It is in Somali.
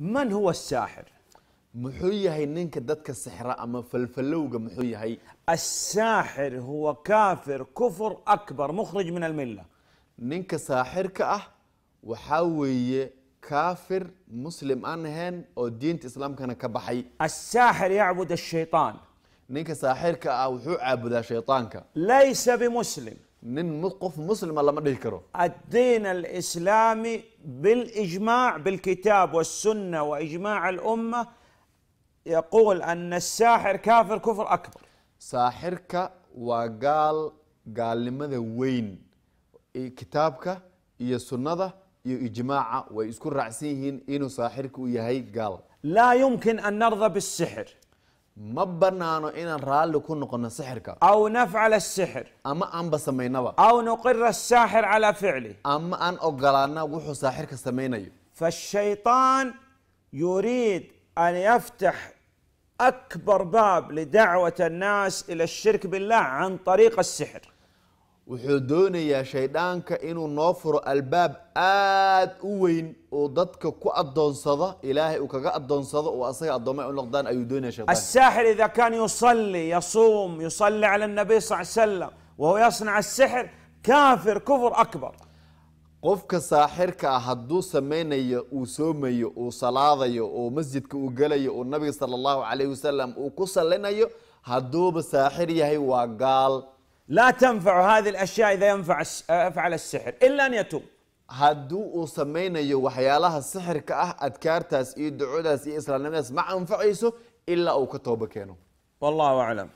man huwa الsaaxir muxuu yahay ninka dadka sixra ama falfalowga muxuu yahay الsaaxir huwa kaafir kufr akbar mukhrij min almila ninka saaxirka ah waxaa weeye kaafir muslim aan ahayn oo diinta islaamkana ka baxay الsaaxir yacbud الshayطaan ninka saaxirka ah wuxuu caabudaa shayطaanka laysa bimuslim من موقف مسلم lama dhihi karo الدين الإسلامي بالإجماع بالكتاب والسنة وإجماع الأمة يقول أن الساحر كافر كفر أكبر ساحرك وقال قال لماذا وين إيه كتابك يا إيه سنة يا إيه إجماع ويسكن رأسيهن إنه ساحرك ويهي قال لا يمكن أن نرضى بالسحر ما بنانو إن الرال لكون نقول سحر كا أو نفعل السحر أما أن بسمينا أو نقر الساحر على فعله أما أن أقلانا وحو ساحر كسمينا فالشيطان يريد أن يفتح أكبر باب لدعوة الناس إلى الشرك بالله عن طريق السحر wuxuu doonayaa shayddaanka inuu noo furo albaab aad u weyn uu dadka ku adoonsado ilaahay uu kaga adoonsado oo asaga addoomay u noqdaan ayuu doonaya shaytaan الساحر إذا كان يصلي يصوم يصلي على النبي صلى الله عليه وسلم وهو يصنع السحر كافر كفر qofka saaxirka ah hadduu samaynayo uu soomayo uu salaadayo oo masjidka uu gelayo oo nabiga sala allahu calayh wasalam uu ku salinayo hadduuba saaxir yahay waa gaal لا تنفع هذه الاشياء اذا ينفع فعل السحر الا ان يتوب hadduu uu samaynayo waxyaalaha sixirka ah adkaartaas iyo ducadaas iyo islaamnimadaas ma anfacayso ilaa uu ka tooba keeno wallahu aclam